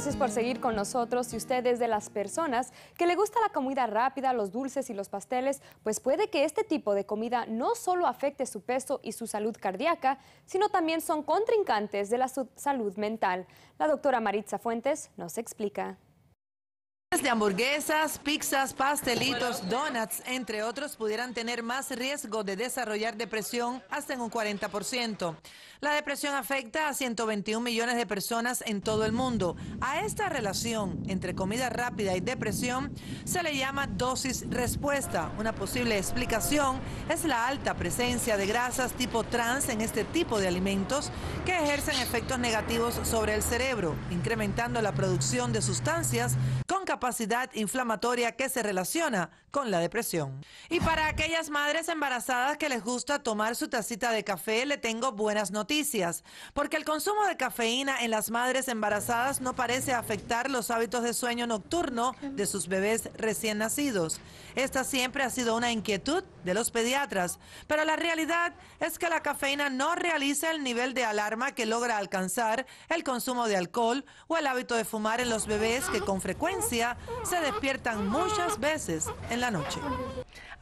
gracias por seguir con nosotros. Si ustedes de las personas que le gusta la comida rápida, los dulces y los pasteles, pues puede que este tipo de comida no solo afecte su peso y su salud cardíaca, sino también son contrincantes de la salud mental. La doctora Maritza Fuentes nos explica de hamburguesas, pizzas, pastelitos, donuts, entre otros, pudieran tener más riesgo de desarrollar depresión hasta en un 40%. La depresión afecta a 121 millones de personas en todo el mundo. A esta relación entre comida rápida y depresión se le llama dosis-respuesta. Una posible explicación es la alta presencia de grasas tipo trans en este tipo de alimentos que ejercen efectos negativos sobre el cerebro, incrementando la producción de sustancias con capacidad inflamatoria que se relaciona con la depresión. Y para aquellas madres embarazadas que les gusta tomar su tacita de café, le tengo buenas noticias, porque el consumo de cafeína en las madres embarazadas no parece afectar los hábitos de sueño nocturno de sus bebés recién nacidos. Esta siempre ha sido una inquietud de los pediatras, pero la realidad es que la cafeína no realiza el nivel de alarma que logra alcanzar el consumo de alcohol o el hábito de fumar en los bebés que con frecuencia se despiertan muchas veces en la noche.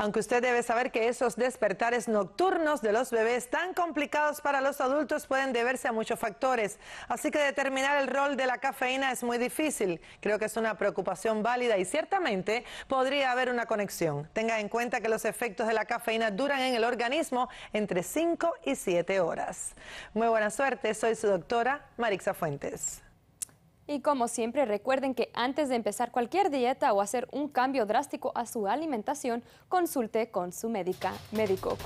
Aunque usted debe saber que esos despertares nocturnos de los bebés tan complicados para los adultos pueden deberse a muchos factores, así que determinar el rol de la cafeína es muy difícil. Creo que es una preocupación válida y ciertamente podría haber una conexión. Tenga en cuenta que los efectos de la cafeína duran en el organismo entre 5 y 7 horas. Muy buena suerte, soy su doctora Marixa Fuentes. Y como siempre, recuerden que antes de empezar cualquier dieta o hacer un cambio drástico a su alimentación, consulte con su médica, médico.